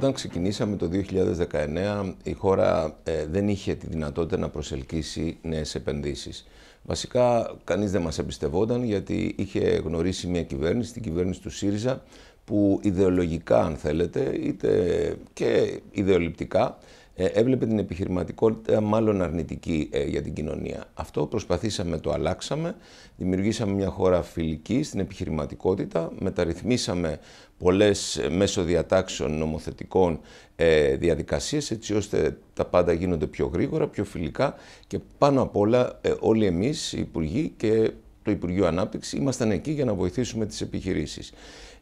Όταν ξεκινήσαμε το 2019, η χώρα ε, δεν είχε τη δυνατότητα να προσελκύσει νέες επενδύσεις. Βασικά, κανείς δεν μας εμπιστευόταν γιατί είχε γνωρίσει μια κυβέρνηση, την κυβέρνηση του ΣΥΡΙΖΑ, που ιδεολογικά, αν θέλετε, είτε και ιδεολειπτικά, ε, έβλεπε την επιχειρηματικότητα μάλλον αρνητική ε, για την κοινωνία. Αυτό προσπαθήσαμε, το αλλάξαμε, δημιουργήσαμε μια χώρα φιλική στην επιχειρηματικότητα, μεταρρυθμίσαμε πολλές ε, μέσω διατάξεων νομοθετικών ε, διαδικασίες έτσι ώστε τα πάντα γίνονται πιο γρήγορα, πιο φιλικά και πάνω απ' όλα ε, όλοι εμείς οι Υπουργοί και το Υπουργείο Ανάπτυξης ήμασταν εκεί για να βοηθήσουμε τις επιχειρήσεις.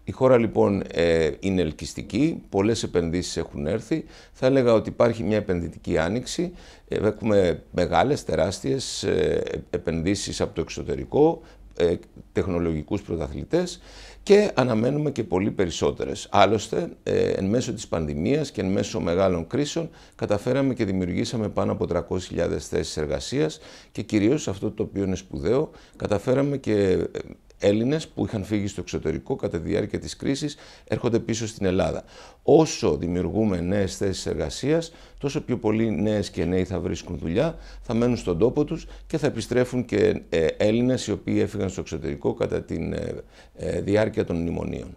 Η χώρα λοιπόν ε, είναι ελκυστική, πολλές επενδύσεις έχουν έρθει. Θα έλεγα ότι υπάρχει μια επενδυτική άνοιξη. Έχουμε μεγάλες, τεράστιες επενδύσεις από το εξωτερικό, ε, τεχνολογικούς πρωταθλητές και αναμένουμε και πολύ περισσότερες. Άλλωστε, ε, εν μέσω της πανδημίας και εν μέσω μεγάλων κρίσεων καταφέραμε και δημιουργήσαμε πάνω από 300.000 θέσεις εργασίας και κυρίως αυτό το οποίο είναι σπουδαίο, καταφέραμε και ε, Έλληνες που είχαν φύγει στο εξωτερικό κατά τη διάρκεια της κρίσης έρχονται πίσω στην Ελλάδα. Όσο δημιουργούμε νέες θέσεις εργασίας, τόσο πιο πολλοί νέες και νέοι θα βρίσκουν δουλειά, θα μένουν στον τόπο τους και θα επιστρέφουν και ε, Έλληνες οι οποίοι έφυγαν στο εξωτερικό κατά τη ε, ε, διάρκεια των μνημονίων.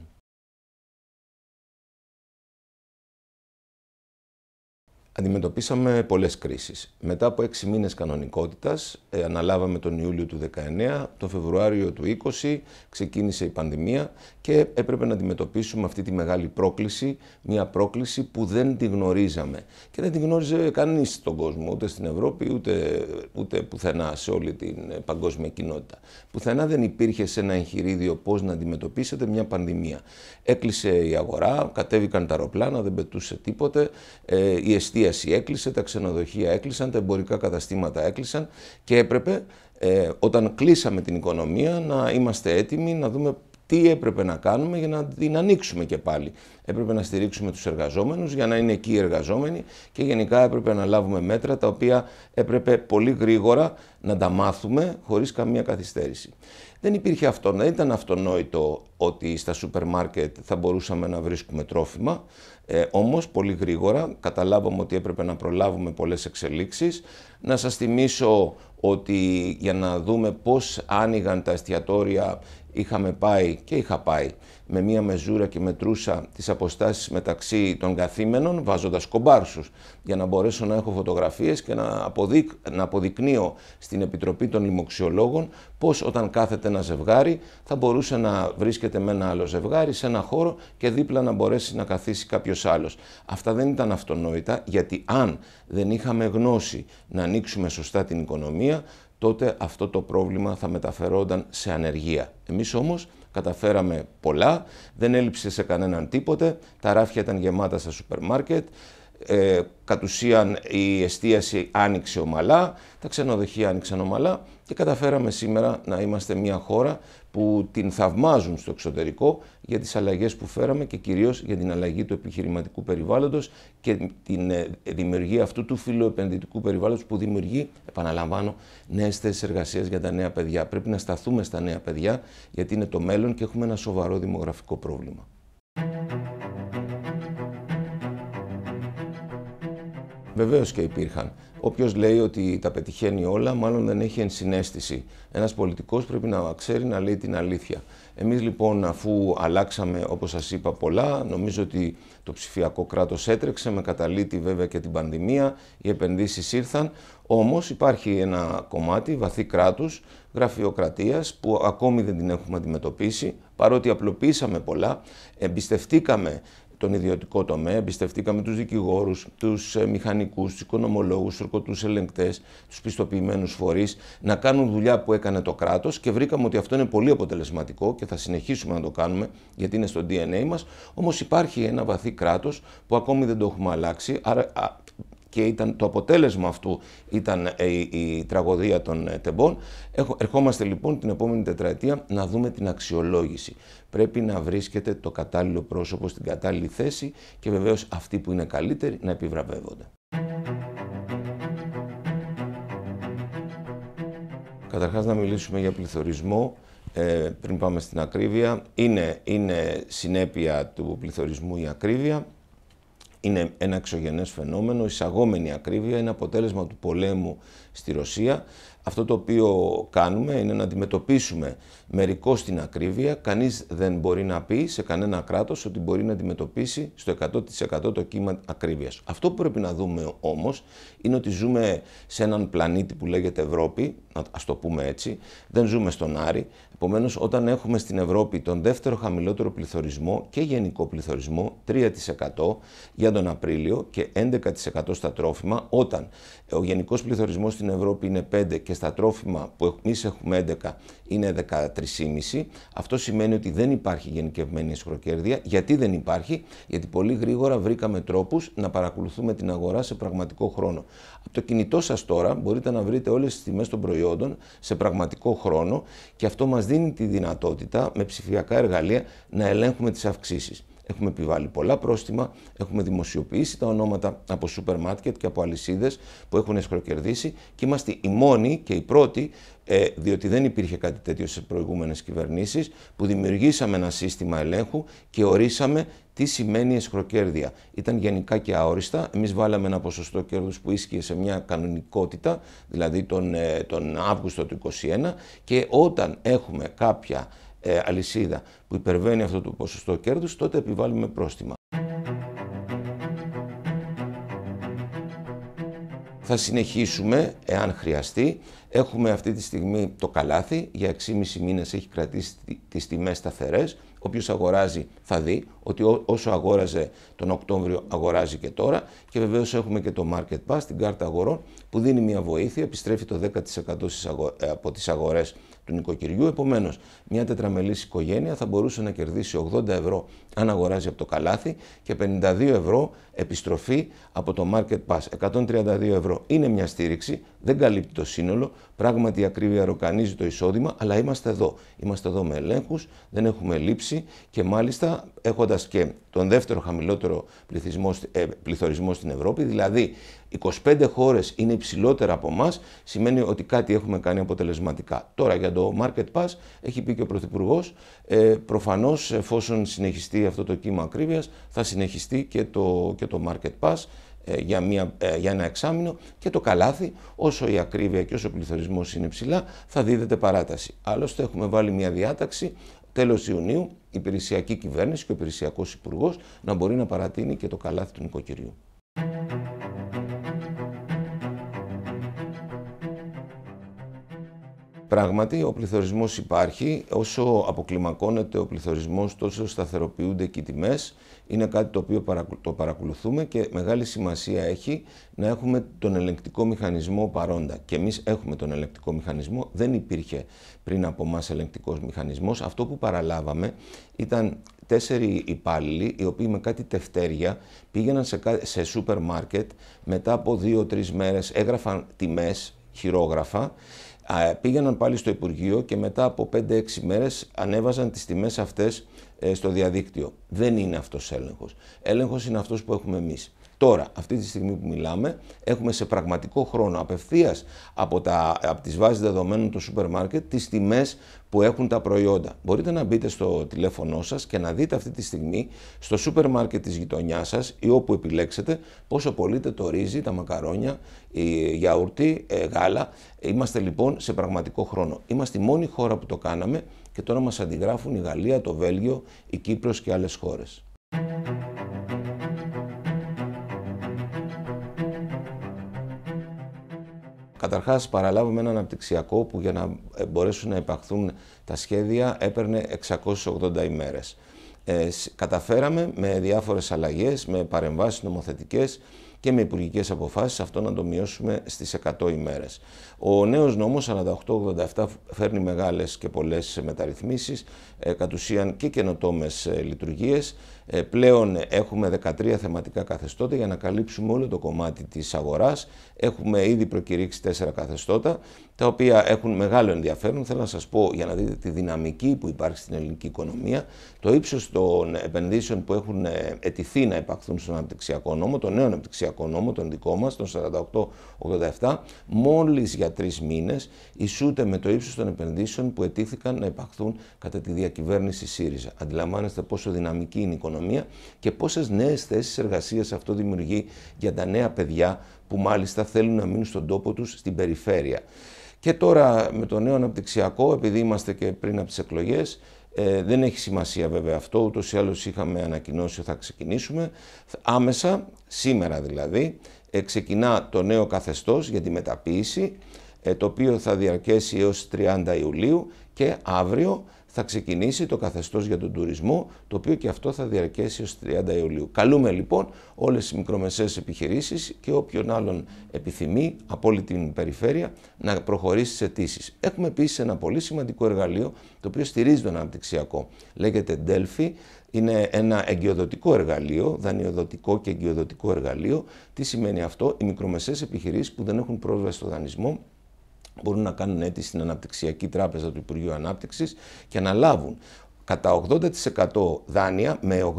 Αντιμετωπίσαμε πολλές κρίσεις. Μετά από έξι μήνες κανονικότητας, ε, αναλάβαμε τον Ιούλιο του 19, το Φεβρουάριο του 20, ξεκίνησε η πανδημία και έπρεπε να αντιμετωπίσουμε αυτή τη μεγάλη πρόκληση, μια πρόκληση που δεν τη γνωρίζαμε. Και δεν τη γνώριζε κανείς στον κόσμο, ούτε στην Ευρώπη, ούτε, ούτε πουθενά σε όλη την ε, παγκόσμια κοινότητα. Πουθενά δεν υπήρχε σε ένα εγχειρίδιο πώς να αντιμετωπίσετε μια πανδημία. Έκλεισε η αγορά, κατέβηκαν τα αεροπλάνα, δεν πετούσε τίποτε, ε, η εστίαση έκλεισε, τα ξενοδοχεία έκλεισαν, τα εμπορικά καταστήματα έκλεισαν και έπρεπε ε, όταν κλείσαμε την οικονομία να είμαστε έτοιμοι να δούμε τι έπρεπε να κάνουμε για να την ανοίξουμε και πάλι. Έπρεπε να στηρίξουμε τους εργαζόμενους για να είναι εκεί οι εργαζόμενοι και γενικά έπρεπε να λάβουμε μέτρα τα οποία έπρεπε πολύ γρήγορα να τα μάθουμε χωρίς καμία καθυστέρηση δεν υπήρχε αυτό. Δεν ήταν αυτονόητο ότι στα σούπερ μάρκετ θα μπορούσαμε να βρίσκουμε τρόφιμα. Ε, όμως, πολύ γρήγορα καταλάβαμε ότι έπρεπε να προλάβουμε πολλές εξελίξεις. Να σας θυμίσω ότι για να δούμε πώς άνοιγαν τα εστιατόρια είχαμε πάει και είχα πάει με μία μεζούρα και μετρούσα τις αποστάσεις μεταξύ των καθήμενων βάζοντας κομπάρσους για να μπορέσω να έχω φωτογραφίες και να, αποδεικ... να αποδεικνύω στην Επιτροπή των Λοιμοξιολόγων πως όταν κάθεται ένα ζευγάρι θα μπορούσε να βρίσκεται με ένα άλλο ζευγάρι σε ένα χώρο και δίπλα να μπορέσει να καθίσει κάποιος άλλος. Αυτά δεν ήταν αυτονόητα γιατί αν δεν είχαμε γνώση να ανοίξουμε σωστά την οικονομία τότε αυτό το πρόβλημα θα μεταφερόταν σε ανεργία. Εμείς όμως καταφέραμε πολλά, δεν έλειψε σε κανέναν τίποτε, τα ράφια ήταν γεμάτα στα σούπερ μάρκετ, ε, κατ' ουσίαν η εστίαση άνοιξε ομαλά, τα ξενοδοχεία άνοιξαν ομαλά και καταφέραμε σήμερα να είμαστε μια χώρα που την θαυμάζουν στο εξωτερικό για τις αλλαγές που φέραμε και κυρίως για την αλλαγή του επιχειρηματικού περιβάλλοντος και την ε, δημιουργία αυτού του φιλοεπενδυτικού περιβάλλοντος που δημιουργεί, επαναλαμβάνω, νέες θέσεις εργασίας για τα νέα παιδιά. Πρέπει να σταθούμε στα νέα παιδιά γιατί είναι το μέλλον και έχουμε ένα σοβαρό δημογραφικό πρόβλημα. Βεβαίως και υπήρχαν. Όποιος λέει ότι τα πετυχαίνει όλα, μάλλον δεν έχει ενσυναίσθηση. Ένας πολιτικός πρέπει να ξέρει να λέει την αλήθεια. Εμείς λοιπόν, αφού αλλάξαμε, όπως σας είπα, πολλά, νομίζω ότι το ψηφιακό κράτος έτρεξε, με καταλήτη βέβαια και την πανδημία, οι επενδύσεις ήρθαν. Όμως υπάρχει ένα κομμάτι βαθύ κράτους, γραφειοκρατίας, που ακόμη δεν την έχουμε αντιμετωπίσει. Παρότι απλοποιήσαμε πολλά, εμπιστευτήκαμε τον ιδιωτικό τομέα, εμπιστευτήκαμε τους δικηγόρους, τους ε, μηχανικούς, τους οικονομολόγους, τους ελεγκτές, τους πιστοποιημένους φορείς, να κάνουν δουλειά που έκανε το κράτος και βρήκαμε ότι αυτό είναι πολύ αποτελεσματικό και θα συνεχίσουμε να το κάνουμε γιατί είναι στο DNA μας, όμως υπάρχει ένα βαθύ κράτος που ακόμη δεν το έχουμε αλλάξει, άρα και ήταν, το αποτέλεσμα αυτού ήταν ε, η, τραγωδία των ε, τεμπών. ερχόμαστε λοιπόν την επόμενη τετραετία να δούμε την αξιολόγηση. Πρέπει να βρίσκεται το κατάλληλο πρόσωπο στην κατάλληλη θέση και βεβαίως αυτοί που είναι καλύτεροι να επιβραβεύονται. Καταρχάς να μιλήσουμε για πληθωρισμό. Ε, πριν πάμε στην ακρίβεια, είναι, είναι συνέπεια του πληθωρισμού η ακρίβεια είναι ένα εξωγενές φαινόμενο, εισαγόμενη ακρίβεια, είναι αποτέλεσμα του πολέμου στη Ρωσία αυτό το οποίο κάνουμε είναι να αντιμετωπίσουμε μερικώς την ακρίβεια. Κανείς δεν μπορεί να πει σε κανένα κράτος ότι μπορεί να αντιμετωπίσει στο 100% το κύμα ακρίβειας. Αυτό που πρέπει να δούμε όμως είναι ότι ζούμε σε έναν πλανήτη που λέγεται Ευρώπη, ας το πούμε έτσι, δεν ζούμε στον Άρη. Επομένως, όταν έχουμε στην Ευρώπη τον δεύτερο χαμηλότερο πληθωρισμό και γενικό πληθωρισμό, 3% για τον Απρίλιο και 11% στα τρόφιμα, όταν ο γενικός πληθωρισμός στην Ευρώπη είναι 5% στα τρόφιμα που εμείς έχουμε 11 είναι 13,5. Αυτό σημαίνει ότι δεν υπάρχει γενικευμένη ισχροκέρδεια. Γιατί δεν υπάρχει, Γιατί πολύ γρήγορα βρήκαμε τρόπους να παρακολουθούμε την αγορά σε πραγματικό χρόνο. Από το κινητό σας τώρα μπορείτε να βρείτε όλες τις τιμές των προϊόντων σε πραγματικό χρόνο και αυτό μας δίνει τη δυνατότητα με ψηφιακά εργαλεία να ελέγχουμε τις αυξήσεις. Έχουμε επιβάλει πολλά πρόστιμα, έχουμε δημοσιοποιήσει τα ονόματα από σούπερ μάρκετ και από αλυσίδες που έχουν εσχροκερδίσει και είμαστε οι μόνοι και οι πρώτοι, ε, διότι δεν υπήρχε κάτι τέτοιο σε προηγούμενες κυβερνήσεις, που δημιουργήσαμε ένα σύστημα ελέγχου και ορίσαμε τι σημαίνει εσχροκέρδεια. Ήταν γενικά και αόριστα. Εμείς βάλαμε ένα ποσοστό κέρδους που ίσχυε σε μια κανονικότητα, δηλαδή τον, ε, τον Αύγουστο του 2021, και όταν έχουμε κάποια ε, που υπερβαίνει αυτό το ποσοστό κέρδους, τότε επιβάλλουμε πρόστιμα. Θα συνεχίσουμε, εάν χρειαστεί. Έχουμε αυτή τη στιγμή το καλάθι. Για 6,5 μήνες έχει κρατήσει τις τιμές σταθερές. Όποιος αγοράζει θα δει ότι όσο αγόραζε τον Οκτώβριο αγοράζει και τώρα. Και βεβαίως έχουμε και το Market Pass, την κάρτα αγορών, που δίνει μια βοήθεια. Επιστρέφει το 10% ε, από τις αγορές του νοικοκυριού. Επομένως, μια τετραμελής οικογένεια θα μπορούσε να κερδίσει 80 ευρώ αν αγοράζει από το καλάθι και 52 ευρώ επιστροφή από το Market Pass. 132 ευρώ είναι μια στήριξη, δεν καλύπτει το σύνολο. Πράγματι, η ακρίβεια ροκανίζει το εισόδημα, αλλά είμαστε εδώ. Είμαστε εδώ με ελέγχους, δεν έχουμε λήψη και μάλιστα έχοντας και τον δεύτερο χαμηλότερο ε, πληθωρισμό στην Ευρώπη, δηλαδή 25 χώρες είναι υψηλότερα από εμάς, σημαίνει ότι κάτι έχουμε κάνει αποτελεσματικά. Τώρα για το Market Pass έχει πει και ο Πρωθυπουργός. Ε, προφανώς εφόσον συνεχιστεί αυτό το κύμα ακρίβειας θα συνεχιστεί και το, και το Market Pass ε, για, μια, ε, για ένα εξάμεινο και το καλάθι, όσο η ακρίβεια και όσο ο πληθωρισμός είναι ψηλά, θα δίδεται παράταση. Άλλωστε έχουμε βάλει μια διάταξη τέλος Ιουνίου, η υπηρεσιακή κυβέρνηση και ο υπηρεσιακός υπουργός να μπορεί να παρατείνει και το καλάθι του νοικοκυριού. Πράγματι, ο πληθωρισμός υπάρχει. Όσο αποκλιμακώνεται ο πληθωρισμός, τόσο σταθεροποιούνται και οι τιμές. Είναι κάτι το οποίο το παρακολουθούμε και μεγάλη σημασία έχει να έχουμε τον ελεγκτικό μηχανισμό παρόντα. Και εμείς έχουμε τον ελεγκτικό μηχανισμό. Δεν υπήρχε πριν από εμάς ελεγκτικός μηχανισμός. Αυτό που παραλάβαμε ήταν τέσσερι υπάλληλοι, οι οποίοι με κάτι τευτέρια πήγαιναν σε, σε σούπερ μάρκετ μετά από δύο-τρει μέρες, έγραφαν τιμές, χειρόγραφα πήγαιναν πάλι στο Υπουργείο και μετά από 5-6 μέρες ανέβαζαν τις τιμές αυτές ε, στο διαδίκτυο. Δεν είναι αυτός έλεγχος. Έλεγχος είναι αυτός που έχουμε εμείς. Τώρα, αυτή τη στιγμή που μιλάμε, έχουμε σε πραγματικό χρόνο απευθείας από, από τις βάσεις δεδομένων του σούπερ μάρκετ τις τιμές που έχουν τα προϊόντα. Μπορείτε να μπείτε στο τηλέφωνό σας και να δείτε αυτή τη στιγμή στο σούπερ μάρκετ της γειτονιάς σας η γιαούρτι, ε, γάλα. Είμαστε πωλειτε λοιπόν σε πραγματικό χρόνο. Είμαστε η μόνη χώρα που το κάναμε και τώρα μας αντιγράφουν η Γαλλία, το Βέλγιο, η Κύπρος και άλλες χώρες. Καταρχάς, παραλάβουμε ένα αναπτυξιακό που για να ε, μπορέσουν να υπαχθούν τα σχέδια έπαιρνε 680 ημέρες. Ε, καταφέραμε με διάφορες αλλαγές, με παρεμβάσεις νομοθετικές και με υπουργικές αποφάσεις αυτό να το μειώσουμε στις 100 ημέρες. Ο νέος νόμος, 4887 φέρνει μεγάλες και πολλές μεταρρυθμίσεις, ε, κατ' ουσίαν και καινοτόμες ε, λειτουργίες. Ε, πλέον έχουμε 13 θεματικά καθεστώτα για να καλύψουμε όλο το κομμάτι της αγοράς. Έχουμε ήδη προκηρύξει 4 καθεστώτα, τα οποία έχουν μεγάλο ενδιαφέρον. Θέλω να σας πω, για να δείτε τη δυναμική που υπάρχει στην ελληνική οικονομία, το ύψος των επενδύσεων που έχουν ετηθεί να υπαχθούν στον αναπτυξιακό νόμο, τον νέο αναπτυξιακό εργασιακό νόμο, τον δικό μας, τον 4887, μόλις για τρεις μήνες ισούται με το ύψος των επενδύσεων που ετήθηκαν να υπαχθούν κατά τη διακυβέρνηση ΣΥΡΙΖΑ. Αντιλαμβάνεστε πόσο δυναμική είναι η οικονομία και πόσες νέες θέσεις εργασίας αυτό δημιουργεί για τα νέα παιδιά που μάλιστα θέλουν να μείνουν στον τόπο τους στην περιφέρεια. Και τώρα με το νέο αναπτυξιακό, επειδή είμαστε και πριν από τις εκλογές, ε, δεν έχει σημασία βέβαια αυτό, ούτως ή άλλως είχαμε ανακοινώσει ότι θα ξεκινήσουμε. Άμεσα, σήμερα δηλαδή, ε, ξεκινά το νέο καθεστώς για τη μεταποίηση, ε, το οποίο θα διαρκέσει έως 30 Ιουλίου και αύριο θα ξεκινήσει το καθεστώς για τον τουρισμό, το οποίο και αυτό θα διαρκέσει ως 30 Ιουλίου. Καλούμε λοιπόν όλες τις μικρομεσαίες επιχειρήσεις και όποιον άλλον επιθυμεί από όλη την περιφέρεια να προχωρήσει στις αιτήσεις. Έχουμε επίσης ένα πολύ σημαντικό εργαλείο το οποίο στηρίζει τον αναπτυξιακό. Λέγεται Delphi, είναι ένα εγκυοδοτικό εργαλείο, δανειοδοτικό και εγκυοδοτικό εργαλείο. Τι σημαίνει αυτό, οι μικρομεσαίες επιχειρήσεις που δεν έχουν πρόσβαση στο δανεισμό μπορούν να κάνουν αίτηση στην Αναπτυξιακή Τράπεζα του Υπουργείου Ανάπτυξης και να λάβουν κατά 80% δάνεια με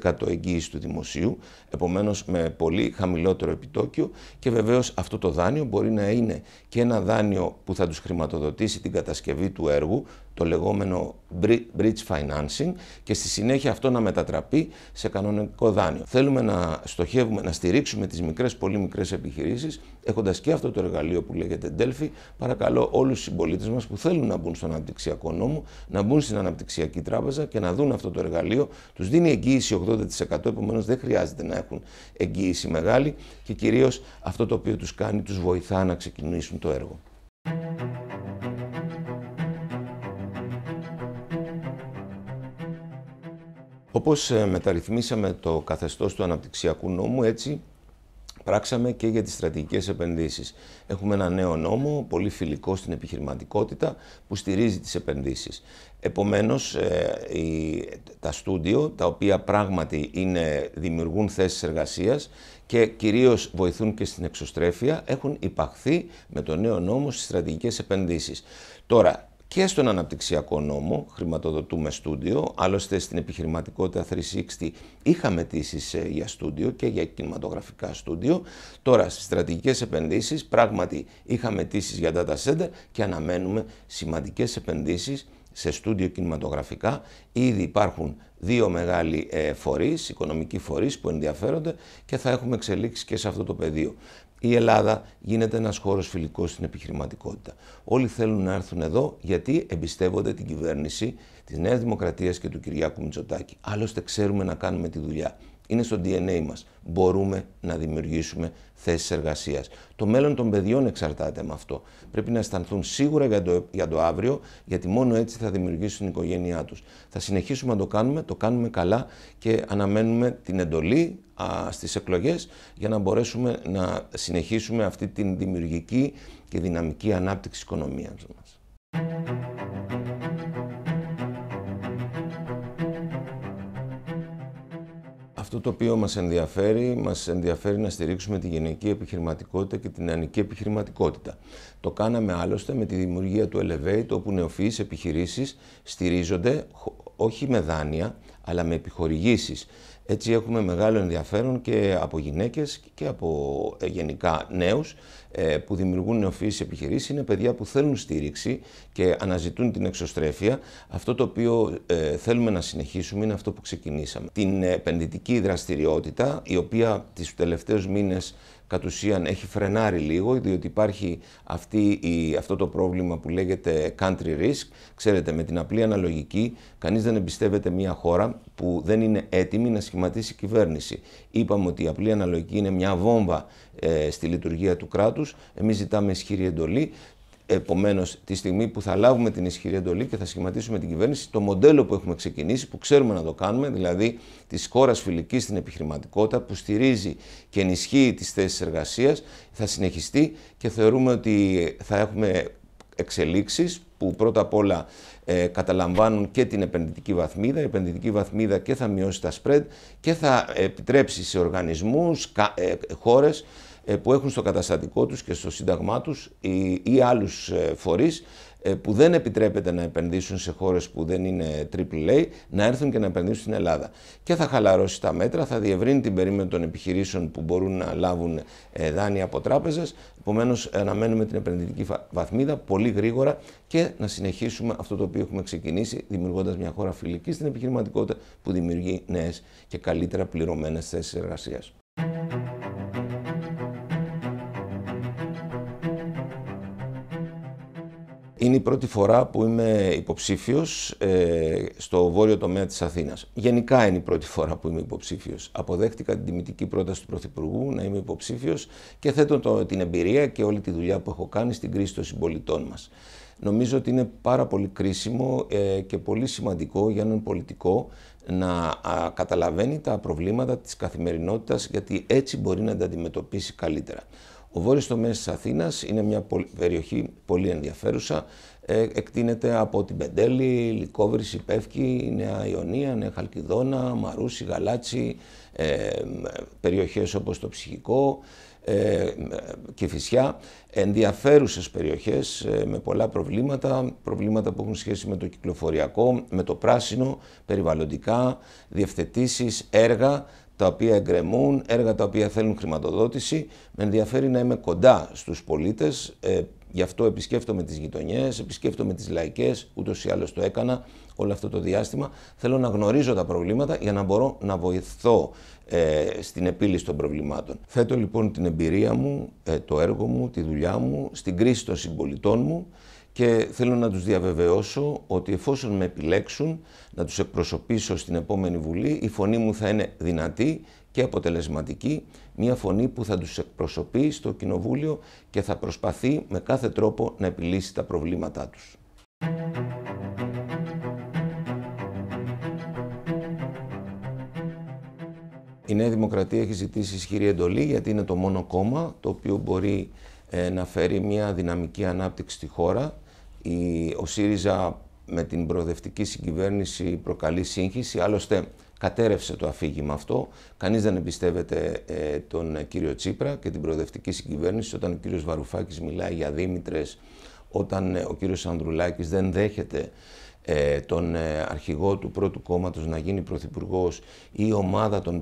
80% εγγύηση του δημοσίου, επομένως με πολύ χαμηλότερο επιτόκιο και βεβαίως αυτό το δάνειο μπορεί να είναι και ένα δάνειο που θα τους χρηματοδοτήσει την κατασκευή του έργου, το λεγόμενο bridge financing και στη συνέχεια αυτό να μετατραπεί σε κανονικό δάνειο. Θέλουμε να στοχεύουμε, να στηρίξουμε τις μικρές, πολύ μικρές επιχειρήσεις έχοντας και αυτό το εργαλείο που λέγεται Delphi. Παρακαλώ όλους τους συμπολίτες μας που θέλουν να μπουν στον αναπτυξιακό νόμο, να μπουν στην αναπτυξιακή τράπεζα και να δουν αυτό το εργαλείο. Τους δίνει εγγύηση 80% επομένως δεν χρειάζεται να έχουν εγγύηση μεγάλη και κυρίως αυτό το οποίο τους κάνει τους βοηθά να ξεκινήσουν το έργο. Όπως ε, μεταρρυθμίσαμε το καθεστώς του αναπτυξιακού νόμου, έτσι πράξαμε και για τις στρατηγικές επενδύσεις. Έχουμε ένα νέο νόμο, πολύ φιλικό στην επιχειρηματικότητα, που στηρίζει τις επενδύσεις. Επομένως, ε, τα στούντιο, τα οποία πράγματι είναι, δημιουργούν θέσεις εργασίας και κυρίως βοηθούν και στην εξωστρέφεια, έχουν υπαχθεί με το νέο νόμο στις στρατηγικές επενδύσεις. Τώρα, και στον αναπτυξιακό νόμο χρηματοδοτούμε στούντιο. Άλλωστε στην επιχειρηματικότητα 360 είχαμε τήσεις ε, για στούντιο και για κινηματογραφικά στούντιο. Τώρα στις στρατηγικές επενδύσεις πράγματι είχαμε τήσεις για data center και αναμένουμε σημαντικές επενδύσεις σε στούντιο κινηματογραφικά. Ήδη υπάρχουν δύο μεγάλοι ε, φορείς, οικονομικοί φορείς που ενδιαφέρονται και θα έχουμε εξελίξεις και σε αυτό το πεδίο η Ελλάδα γίνεται ένας χώρος φιλικός στην επιχειρηματικότητα. Όλοι θέλουν να έρθουν εδώ γιατί εμπιστεύονται την κυβέρνηση της Νέας Δημοκρατίας και του Κυριάκου Μητσοτάκη. Άλλωστε ξέρουμε να κάνουμε τη δουλειά. Είναι στο DNA μας. Μπορούμε να δημιουργήσουμε θέσεις εργασίας. Το μέλλον των παιδιών εξαρτάται με αυτό. Πρέπει να αισθανθούν σίγουρα για το, για το αύριο, γιατί μόνο έτσι θα δημιουργήσουν την οικογένειά τους. Θα συνεχίσουμε να το κάνουμε, το κάνουμε καλά και αναμένουμε την εντολή α, στις εκλογές για να μπορέσουμε να συνεχίσουμε αυτή την δημιουργική και δυναμική ανάπτυξη οικονομίας μας. Αυτό το οποίο μας ενδιαφέρει, μας ενδιαφέρει να στηρίξουμε τη γενική επιχειρηματικότητα και την ανική επιχειρηματικότητα. Το κάναμε άλλωστε με τη δημιουργία του Elevate, όπου νεοφυείς επιχειρήσεις στηρίζονται όχι με δάνεια, αλλά με επιχορηγήσεις έτσι έχουμε μεγάλο ενδιαφέρον και από γυναίκες και από ε, γενικά νέους ε, που δημιουργούν νεοφύσιες επιχειρήσεις. Είναι παιδιά που θέλουν στήριξη και αναζητούν την εξωστρέφεια. Αυτό το οποίο ε, θέλουμε να συνεχίσουμε είναι αυτό που ξεκινήσαμε. Την επενδυτική δραστηριότητα η οποία τις τελευταίους μήνες κατ' ουσίαν έχει φρενάρει λίγο, διότι υπάρχει αυτή η, αυτό το πρόβλημα που λέγεται country risk. Ξέρετε, με την απλή αναλογική, κανείς δεν εμπιστεύεται μια χώρα που δεν είναι έτοιμη να σχηματίσει κυβέρνηση. Είπαμε ότι η απλή αναλογική είναι μια βόμβα ε, στη λειτουργία του κράτους. Εμείς ζητάμε ισχυρή εντολή. Επομένως, τη στιγμή που θα λάβουμε την ισχυρή εντολή και θα σχηματίσουμε την κυβέρνηση, το μοντέλο που έχουμε ξεκινήσει, που ξέρουμε να το κάνουμε, δηλαδή της χώρας φιλικής στην επιχειρηματικότητα, που στηρίζει και ενισχύει τις θέσεις εργασίας, θα συνεχιστεί και θεωρούμε ότι θα έχουμε εξελίξεις που πρώτα απ' όλα ε, καταλαμβάνουν και την επενδυτική βαθμίδα. Η επενδυτική βαθμίδα και θα μειώσει τα spread και θα επιτρέψει σε οργανισμούς, ε, χώρες ε, που έχουν στο καταστατικό τους και στο σύνταγμά τους ή, άλλους ε, φορείς ε, που δεν επιτρέπεται να επενδύσουν σε χώρες που δεν είναι AAA, να έρθουν και να επενδύσουν στην Ελλάδα. Και θα χαλαρώσει τα μέτρα, θα διευρύνει την περίμετρο των επιχειρήσεων που μπορούν να λάβουν δάνεια από τράπεζες. Επομένως, αναμένουμε την επενδυτική βαθμίδα πολύ γρήγορα και να συνεχίσουμε αυτό το οποίο έχουμε ξεκινήσει, δημιουργώντας μια χώρα φιλική στην επιχειρηματικότητα που δημιουργεί νέες και καλύτερα πληρωμένες θέσεις εργασίας. Είναι η πρώτη φορά που είμαι υποψήφιος ε, στο βόρειο τομέα της Αθήνας. Γενικά είναι η πρώτη φορά που είμαι υποψήφιος. Αποδέχτηκα την τιμητική πρόταση του Πρωθυπουργού να είμαι υποψήφιος και θέτω το, την εμπειρία και όλη τη δουλειά που έχω κάνει στην κρίση των συμπολιτών μας. Νομίζω ότι είναι πάρα πολύ κρίσιμο ε, και πολύ σημαντικό για έναν πολιτικό να α, καταλαβαίνει τα προβλήματα της καθημερινότητας γιατί έτσι μπορεί να τα αντιμετωπίσει καλύτερα. Ο βόρειος τομέας της Αθήνας είναι μια περιοχή πολύ ενδιαφέρουσα. Ε, εκτείνεται από την Πεντέλη, Λικόβριση, Πεύκη, Νέα Ιωνία, Νέα Χαλκιδόνα, Μαρούση, Γαλάτσι, ε, περιοχές όπως το Ψυχικό ε, και φυσιά. Ενδιαφέρουσες περιοχές με πολλά προβλήματα, προβλήματα που έχουν σχέση με το κυκλοφοριακό, με το πράσινο, περιβαλλοντικά, διευθετήσεις, έργα τα οποία εγκρεμούν, έργα τα οποία θέλουν χρηματοδότηση. Με ενδιαφέρει να είμαι κοντά στους πολίτες, ε, γι' αυτό επισκέφτομαι τις γειτονιές, επισκέφτομαι τις λαϊκές, ούτως ή άλλως το έκανα όλο αυτό το διάστημα. Θέλω να γνωρίζω τα προβλήματα για να μπορώ να βοηθώ ε, στην επίλυση των προβλημάτων. Θέτω λοιπόν την εμπειρία μου, ε, το έργο μου, τη δουλειά μου, στην κρίση των συμπολιτών μου, και θέλω να τους διαβεβαιώσω ότι εφόσον με επιλέξουν να τους εκπροσωπήσω στην επόμενη Βουλή, η φωνή μου θα είναι δυνατή και αποτελεσματική, μια φωνή που θα τους εκπροσωπεί στο Κοινοβούλιο και θα προσπαθεί με κάθε τρόπο να επιλύσει τα προβλήματά τους. Η Νέα Δημοκρατία έχει ζητήσει ισχυρή εντολή γιατί είναι το μόνο κόμμα το οποίο μπορεί ε, να φέρει μια δυναμική ανάπτυξη στη χώρα η, ο ΣΥΡΙΖΑ με την προοδευτική συγκυβέρνηση προκαλεί σύγχυση. Άλλωστε, κατέρευσε το αφήγημα αυτό. Κανείς δεν εμπιστεύεται ε, τον κύριο Τσίπρα και την προοδευτική συγκυβέρνηση. Όταν ο κύριος Βαρουφάκης μιλάει για Δήμητρες, όταν ε, ο κύριος Ανδρουλάκης δεν δέχεται ε, τον αρχηγό του πρώτου κόμματος να γίνει πρωθυπουργός ή η ομάδα των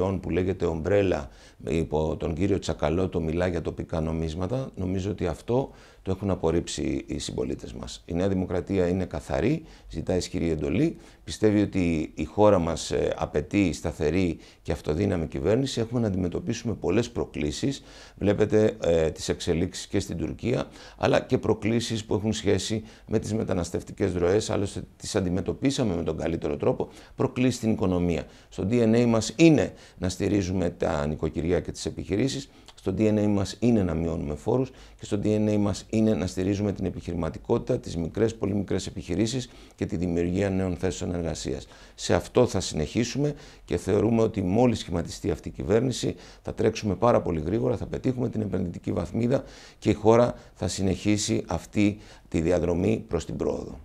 53 που λέγεται Ομπρέλα υπό τον κύριο Τσακαλώτο μιλά για τοπικά νομίσματα, νομίζω ότι αυτό το έχουν απορρίψει οι συμπολίτες μας. Η Νέα Δημοκρατία είναι καθαρή, ζητά ισχυρή εντολή, πιστεύει ότι η χώρα μας ε, απαιτεί σταθερή και αυτοδύναμη κυβέρνηση. Έχουμε να αντιμετωπίσουμε πολλές προκλήσεις. Βλέπετε ε, τις εξελίξεις και στην Τουρκία, αλλά και προκλήσεις που έχουν σχέση με τις μεταναστευτικές ροές. Άλλωστε, τις αντιμετωπίσαμε με τον καλύτερο τρόπο. Προκλήσεις στην οικονομία. Στο DNA μας είναι να στηρίζουμε τα νοικοκυριά και τις επιχειρήσεις. Στο DNA μας είναι να μειώνουμε φόρους και στο DNA μας είναι να στηρίζουμε την επιχειρηματικότητα, τις μικρές, πολύ μικρές επιχειρήσεις και τη δημιουργία νέων θέσεων εργασίας. Σε αυτό θα συνεχίσουμε και θεωρούμε ότι μόλις σχηματιστεί αυτή η κυβέρνηση θα τρέξουμε πάρα πολύ γρήγορα, θα πετύχουμε την επενδυτική βαθμίδα και η χώρα θα συνεχίσει αυτή τη διαδρομή προς την πρόοδο.